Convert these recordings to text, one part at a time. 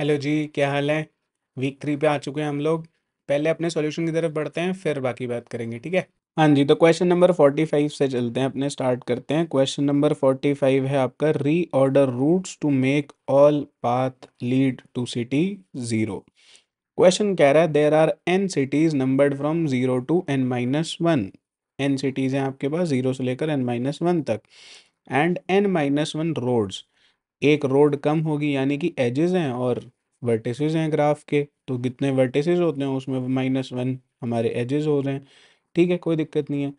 hello जी क्या हाल है week three पे आ चुके हैं हम लोग पहले अपने सॉल्यूशन की तरफ बढ़ते हैं फिर बाकी बात करेंगे ठीक है हाँ जी तो क्वेश्चन नंबर फोर्टी फाइव से चलते हैं अपने स्टार्ट करते हैं क्वेश्चन नंबर फोर्टी फाइव है आपका reorder routes to make all path lead to city zero question कह रहा है there are n cities numbered from zero to n minus one n cities हैं आपके पास ज़ीरो से लेकर एन माइनस वन तक and n minus one roads एक रोड कम होगी यानी कि एजेस हैं और वर्टिसज हैं ग्राफ के तो कितने वर्टिस होते हैं उसमें माइनस वन हमारे एजेस हो रहे हैं ठीक है कोई दिक्कत नहीं है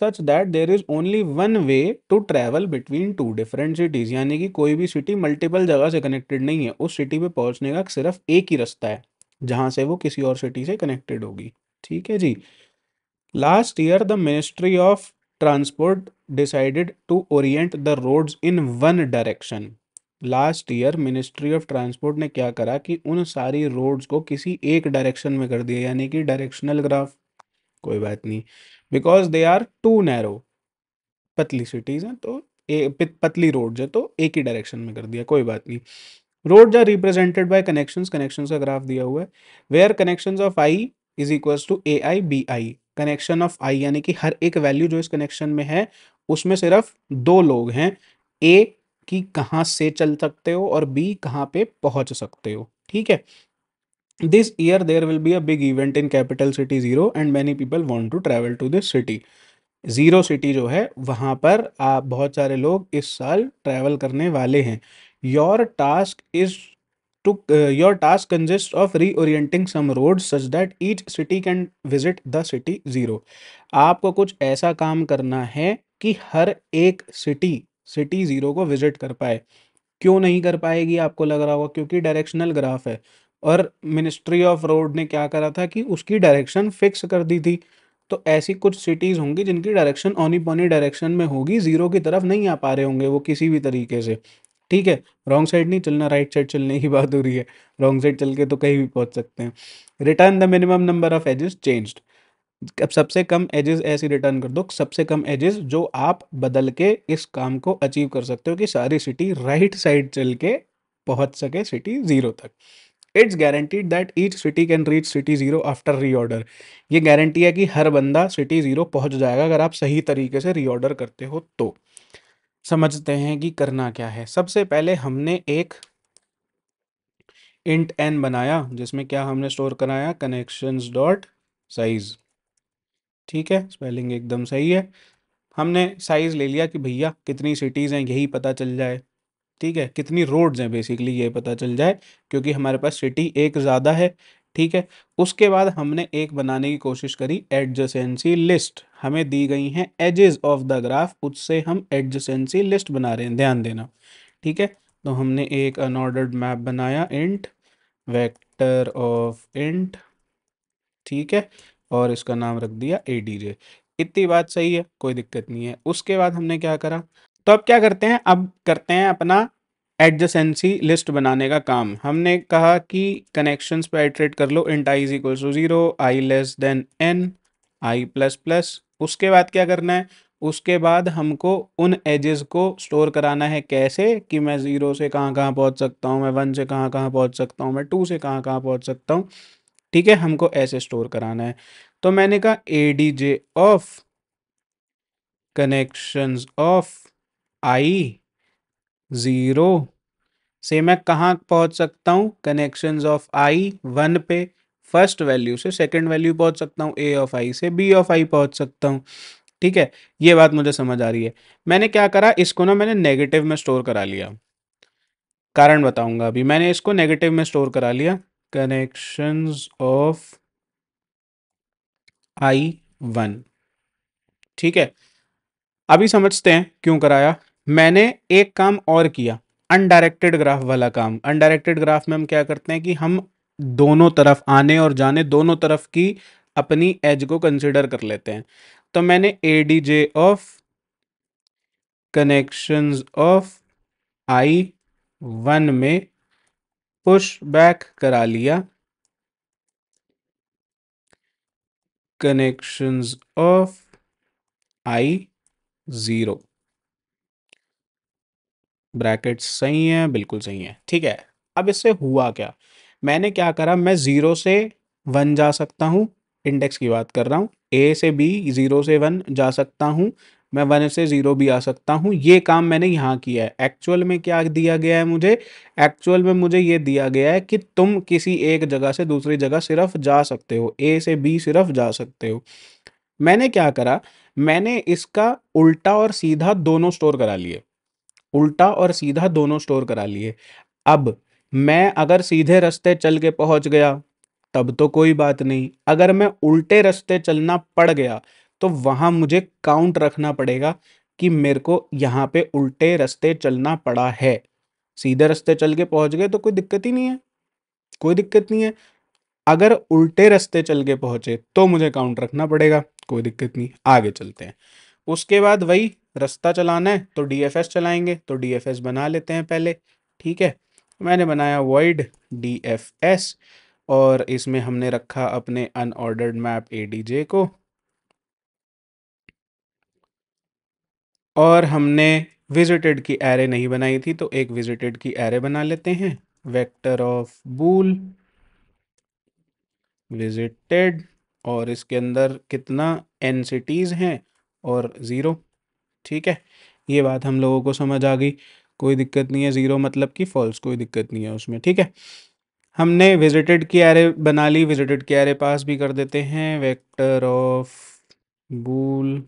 such that there is only one way to travel between two different cities यानी कि कोई भी सिटी मल्टीपल जगह से कनेक्टेड नहीं है उस सिटी पे पहुंचने का सिर्फ एक ही रास्ता है जहां से वो किसी और सिटी से कनेक्टेड होगी ठीक है जी last year the ministry of transport decided to orient the roads in one direction last year ministry of transport ने क्या करा कि उन सारी रोड्स को किसी एक डायरेक्शन में कर दिया यानी कि डायरेक्शनल ग्राफ कोई बात नहीं because they are too narrow पतली सिटीज हैं तो ए, पतली रोड्स है तो एक ही डायरेक्शन में कर दिया कोई बात नहीं road are represented by connections connections का ग्राफ दिया हुआ है where connections of i is equals to a i b i connection of i यानी कि हर एक वैल्यू जो इस कनेक्शन में है उसमें सिर्फ दो लोग हैं ए कि कहाँ से चल सकते हो और बी कहाँ पे पहुँच सकते हो ठीक है this year there will be a big event in capital city zero and many people want to travel to this city zero city जो है वहाँ पर आप बहुत सारे लोग इस साल ट्रैवल करने वाले हैं your task is to your task consist of orienting some road such that each city can visit the city zero आपको कुछ ऐसा काम करना है कि हर एक सिटी सिटी ज़ीरो को विजिट कर पाए क्यों नहीं कर पाएगी आपको लग रहा होगा क्योंकि डायरेक्शनल ग्राफ है और मिनिस्ट्री ऑफ रोड ने क्या करा था कि उसकी डायरेक्शन फिक्स कर दी थी तो ऐसी कुछ सिटीज़ होंगी जिनकी डायरेक्शन ऑनी पौनी डायरेक्शन में होगी ज़ीरो की तरफ नहीं आ पा रहे होंगे वो किसी भी तरीके से ठीक है रॉन्ग साइड नहीं चलना राइट साइड चलने की बात हो रही है रॉन्ग साइड चल के तो कहीं भी पहुंच सकते हैं return the minimum number of edges changed अब सबसे कम एजेस ऐसी रिटर्न कर दो सबसे कम एजेस जो आप बदल के इस काम को अचीव कर सकते हो कि सारी सिटी राइट साइड चल के पहुंच सके सिटी जीरो तक it's guaranteed that each city can reach city zero after reorder ये गारंटी है कि हर बंदा सिटी जीरो पहुंच जाएगा अगर आप सही तरीके से रीऑर्डर करते हो तो समझते हैं कि करना क्या है सबसे पहले हमने एक इंट एन बनाया जिसमें क्या हमने स्टोर कराया कनेक्शंस डॉट साइज़ ठीक है स्पेलिंग एकदम सही है हमने साइज़ ले लिया कि भैया कितनी सिटीज़ हैं यही पता चल जाए ठीक है कितनी रोड्स हैं बेसिकली ये पता चल जाए क्योंकि हमारे पास सिटी एक ज़्यादा है ठीक है उसके बाद हमने एक बनाने की कोशिश करी एडजसेंसी लिस्ट हमें दी गई हैं एजेस ऑफ द ग्राफ उससे हम एडजसेंसी लिस्ट बना रहे हैं ध्यान देना ठीक है तो हमने एक अनऑर्डर्ड मैप बनाया इंट वेक्टर ऑफ इंट ठीक है और इसका नाम रख दिया ए डी जे इतनी बात सही है कोई दिक्कत नहीं है उसके बाद हमने क्या करा तो अब क्या करते हैं अब करते हैं अपना एडजसेंसी लिस्ट बनाने का काम हमने कहा कि कनेक्शंस पर एट्रेट कर लो int i is equal to zero i less than n i plus plus उसके बाद क्या करना है उसके बाद हमको उन एजेस को स्टोर कराना है कैसे कि मैं ज़ीरो से कहाँ कहाँ पहुँच सकता हूँ मैं वन से कहाँ कहाँ पहुँच सकता हूँ मैं टू से कहाँ कहाँ पहुँच सकता हूँ ठीक है हमको ऐसे स्टोर कराना है तो मैंने कहा a d j of connection of i zero से मैं कहाँ पहुँच सकता हूँ कनेक्शन ऑफ आई वन पे फर्स्ट वैल्यू से सेकेंड वैल्यू पहुँच सकता हूँ ए ऑफ आई से बी ऑफ आई पहुँच सकता हूँ ठीक है ये बात मुझे समझ आ रही है मैंने क्या करा इसको ना मैंने नेगेटिव में स्टोर करा लिया कारण बताऊंगा अभी मैंने इसको नेगेटिव में स्टोर करा लिया कनेक्शन ऑफ आई वन ठीक है अभी समझते हैं क्यों कराया मैंने एक काम और किया अनडायरेक्टेड ग्राफ वाला काम अनडायरेक्टेड ग्राफ में हम क्या करते हैं कि हम दोनों तरफ आने और जाने दोनों तरफ की अपनी एज को कंसिडर कर लेते हैं तो मैंने a d j of connections of i one में पुश बैक करा लिया connections of i zero bracket सही है बिल्कुल सही है ठीक है अब इससे हुआ क्या मैंने क्या करा मैं ज़ीरो से वन जा सकता हूं इंडेक्स की बात कर रहा हूं ए से बी ज़ीरो से वन जा सकता हूं मैं वन से ज़ीरो भी आ सकता हूँ ये काम मैंने यहाँ किया है एक्चुअल में क्या दिया गया है मुझे एक्चुअल में मुझे ये दिया गया है कि तुम किसी एक जगह से दूसरी जगह सिर्फ जा सकते हो ए से बी सिर्फ जा सकते हो मैंने क्या करा मैंने इसका उल्टा और सीधा दोनों स्टोर करा लिए उल्टा और सीधा दोनों स्टोर करा लिए अब मैं अगर सीधे रास्ते चल के पहुंच गया तब तो कोई बात नहीं अगर मैं उल्टे रास्ते चलना पड़ गया तो वहाँ मुझे काउंट रखना पड़ेगा कि मेरे को यहाँ पे उल्टे रास्ते चलना पड़ा है सीधे रास्ते चल के पहुँच गए तो कोई दिक्कत ही नहीं है कोई दिक्कत नहीं है अगर उल्टे रास्ते चल के पहुँचे तो मुझे काउंट रखना पड़ेगा कोई दिक्कत नहीं आगे चलते हैं उसके बाद वही रास्ता चलाना है तो डी चलाएंगे तो डी बना लेते हैं पहले ठीक है मैंने बनाया वाइड डी और इसमें हमने रखा अपने अनऑर्डर्ड मैप ए को और हमने विजिटेड की एरे नहीं बनाई थी तो एक विजिटेड की एरे बना लेते हैं वेक्टर ऑफ बूल विजिटेड और इसके अंदर कितना एन सिटीज़ हैं और ज़ीरो ठीक है ये बात हम लोगों को समझ आ गई कोई दिक्कत नहीं है ज़ीरो मतलब कि फॉल्स कोई दिक्कत नहीं है उसमें ठीक है हमने विजिटेड की एरे बना ली विजिटेड की एरे पास भी कर देते हैं vector of bool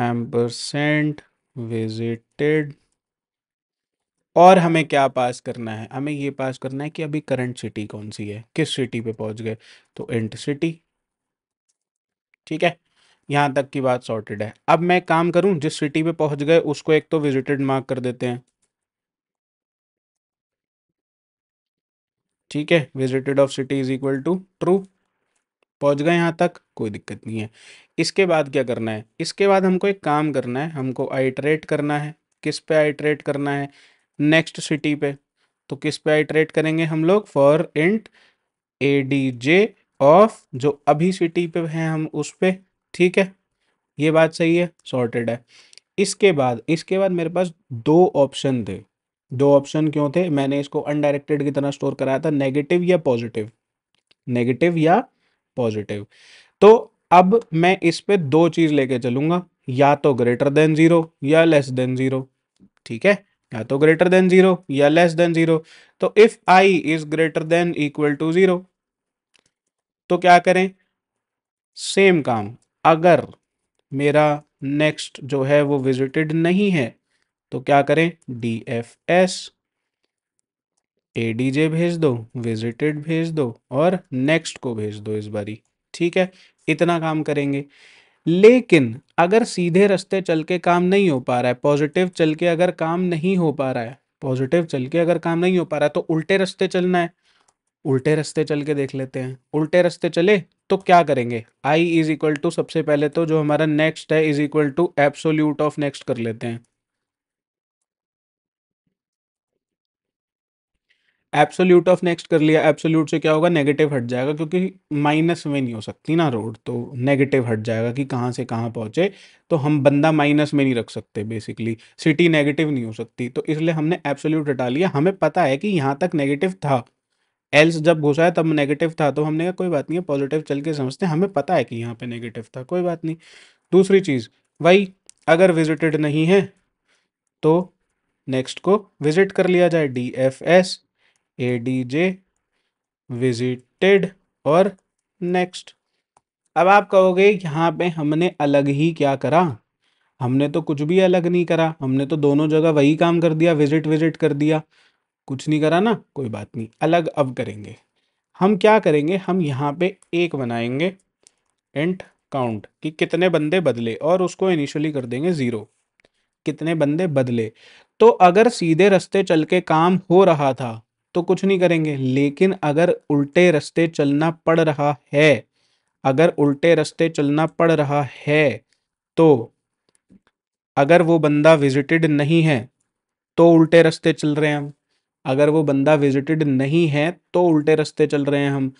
ampersand visited और हमें क्या पास करना है हमें ये पास करना है कि अभी करंट सिटी कौन सी है किस सिटी पे पहुंच गए तो इंट सिटी ठीक है यहां तक की बात सॉर्टेड है अब मैं काम करूं जिस सिटी पे पहुंच गए उसको एक तो विजिटेड मार्क कर देते हैं ठीक है visited of city is equal to true पहुंच गए यहाँ तक कोई दिक्कत नहीं है इसके बाद क्या करना है इसके बाद हमको एक काम करना है हमको आइटरेट करना है किस पे आइटरेट करना है नेक्स्ट सिटी पे तो किस पे आइटरेट करेंगे हम लोग for int a d j of जो अभी सिटी पे हैं हम उस पर ठीक है ये बात सही है सॉर्टेड है इसके बाद इसके बाद मेरे पास दो ऑप्शन थे दो ऑप्शन क्यों थे मैंने इसको अनडायरेक्टेड की तरह स्टोर कराया था नेगेटिव या पॉजिटिव नेगेटिव या पॉजिटिव तो अब मैं इस पे दो चीज़ लेके चलूंगा या तो ग्रेटर देन ज़ीरो या लेस देन ज़ीरो ठीक है या तो ग्रेटर देन ज़ीरो या लेस देन ज़ीरो तो if i is greater than equal to zero तो क्या करें सेम काम अगर मेरा नेक्स्ट जो है वो विजिटेड नहीं है तो क्या करें डी एफ एस जे भेज दो विजिटेड भेज दो और नेक्स्ट को भेज दो इस बारी ठीक है इतना काम करेंगे लेकिन अगर सीधे रास्ते चल के काम नहीं हो पा रहा है पॉजिटिव चल के अगर काम नहीं हो पा रहा है पॉजिटिव चल के अगर काम नहीं हो पा रहा है तो उल्टे रास्ते चलना है उल्टे रास्ते चल के देख लेते हैं उल्टे रास्ते चले तो क्या करेंगे आई इज इक्वल टू सबसे पहले तो जो हमारा नेक्स्ट है is equal to absolute of next कर लेते हैं एब्सोल्यूट ऑफ नेक्स्ट कर लिया एब्सोल्यूट से क्या होगा नेगेटिव हट जाएगा क्योंकि माइनस में नहीं हो सकती ना रोड तो नेगेटिव हट जाएगा कि कहाँ से कहाँ पहुँचे तो हम बंदा माइनस में नहीं रख सकते बेसिकली सिटी नेगेटिव नहीं हो सकती तो इसलिए हमने एब्सोल्यूट हटा लिया हमें पता है कि यहाँ तक नेगेटिव था एल्स जब घुसा है तब नेगेटिव था तो हमने कहा कोई बात नहीं है पॉजिटिव चल के समझते हैं हमें पता है कि यहाँ पे नेगेटिव था कोई बात नहीं दूसरी चीज़ भाई अगर विजिटेड नहीं है तो नेक्स्ट को विजिट कर लिया जाए d f s a d j visited और नेक्स्ट अब आप कहोगे यहाँ पे हमने अलग ही क्या करा हमने तो कुछ भी अलग नहीं करा हमने तो दोनों जगह वही काम कर दिया विजिट विजिट कर दिया कुछ नहीं करा ना कोई बात नहीं अलग अब करेंगे हम क्या करेंगे हम यहाँ पे एक बनाएंगे एंट काउंट कि कितने बंदे बदले और उसको इनिशियली कर देंगे ज़ीरो कितने बंदे बदले तो अगर सीधे रास्ते चल के काम हो रहा था तो कुछ नहीं करेंगे लेकिन अगर उल्टे रास्ते चलना पड़ रहा है अगर उल्टे रास्ते चलना पड़ रहा है तो अगर वो बंदा विजिटेड नहीं है तो उल्टे रास्ते चल रहे हैं हम अगर वो बंदा विजिटेड नहीं है तो उल्टे रास्ते चल रहे हैं हम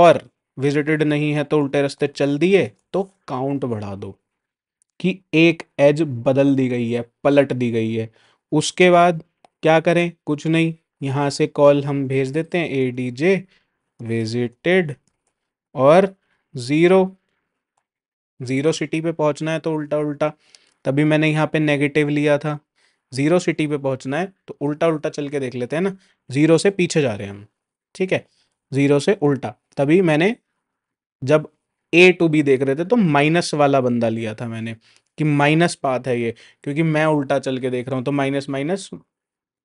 और विजिटेड नहीं है तो उल्टे रास्ते चल दिए तो काउंट बढ़ा दो कि एक एज बदल दी गई है पलट दी गई है उसके बाद क्या करें कुछ नहीं यहाँ से कॉल हम भेज देते हैं ए डी जे विजिटेड और ज़ीरो ज़ीरो सिटी पे पहुँचना है तो उल्टा उल्टा तभी मैंने यहाँ पे नेगेटिव लिया था ज़ीरो सिटी पे पहुँचना है तो उल्टा उल्टा चल के देख लेते हैं ना ज़ीरो से पीछे जा रहे हैं हम ठीक है ज़ीरो से उल्टा तभी मैंने जब ए टू बी देख रहे थे तो माइनस वाला बंदा लिया था मैंने कि माइनस पाथ है ये क्योंकि मैं उल्टा चल के देख रहा हूँ तो माइनस माइनस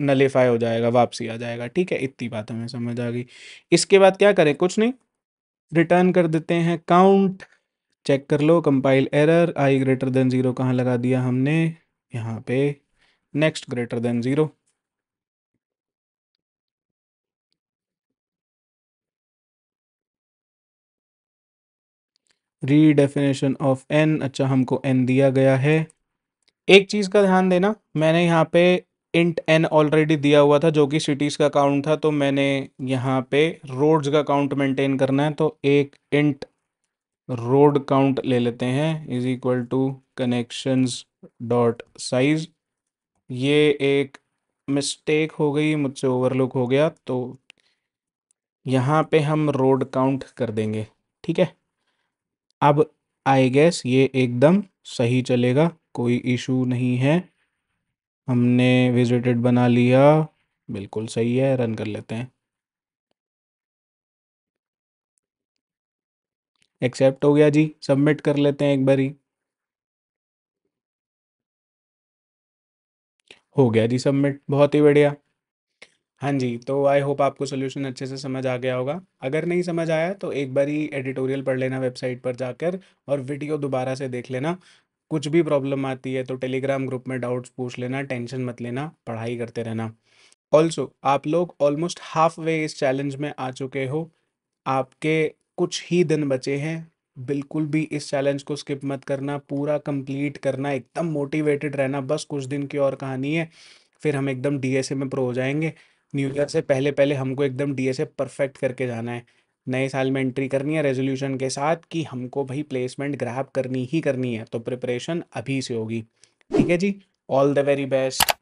नलीफाई हो जाएगा वापसी आ जाएगा ठीक है इतनी बात हमें समझ आ गई इसके बाद क्या करें कुछ नहीं रिटर्न कर देते हैं काउंट चेक कर लो compile error i greater than zero कहाँ लगा दिया हमने यहाँ पे next greater than zero redefinition of n अच्छा हमको एन दिया गया है एक चीज़ का ध्यान देना मैंने यहाँ पे इंट एन ऑलरेडी दिया हुआ था जो कि सिटीज़ का काउंट था तो मैंने यहाँ पे रोड्स का काउंट मेंटेन करना है तो एक इंट रोड काउंट ले लेते हैं is equal to connections dot size ये एक मिस्टेक हो गई मुझसे ओवरलुक हो गया तो यहाँ पे हम रोड काउंट कर देंगे ठीक है अब आई गेस ये एकदम सही चलेगा कोई इशू नहीं है हमने विजिटेड बना लिया बिल्कुल सही है रन कर लेते हैं एक्सेप्ट हो गया जी सबमिट कर लेते हैं एक बारी हो गया जी सबमिट बहुत ही बढ़िया हाँ जी तो आई होप आपको सोल्यूशन अच्छे से समझ आ गया होगा अगर नहीं समझ आया तो एक बार ही एडिटोरियल पढ़ लेना वेबसाइट पर जाकर और वीडियो दोबारा से देख लेना कुछ भी प्रॉब्लम आती है तो टेलीग्राम ग्रुप में डाउट्स पूछ लेना टेंशन मत लेना पढ़ाई करते रहना ऑल्सो आप लोग ऑलमोस्ट हाफ वे इस चैलेंज में आ चुके हो आपके कुछ ही दिन बचे हैं बिल्कुल भी इस चैलेंज को स्किप मत करना पूरा कंप्लीट करना एकदम मोटिवेटेड रहना बस कुछ दिन की और कहानी है फिर हम एकदम डीएसए में प्रो हो जाएंगे न्यू ईयर से पहले पहले हमको एकदम डीएसए परफेक्ट करके जाना है नए साल में एंट्री करनी है रेजोल्यूशन के साथ कि हमको भाई प्लेसमेंट ग्राहब करनी ही करनी है तो प्रिपरेशन अभी से होगी ठीक है जी ऑल द वेरी बेस्ट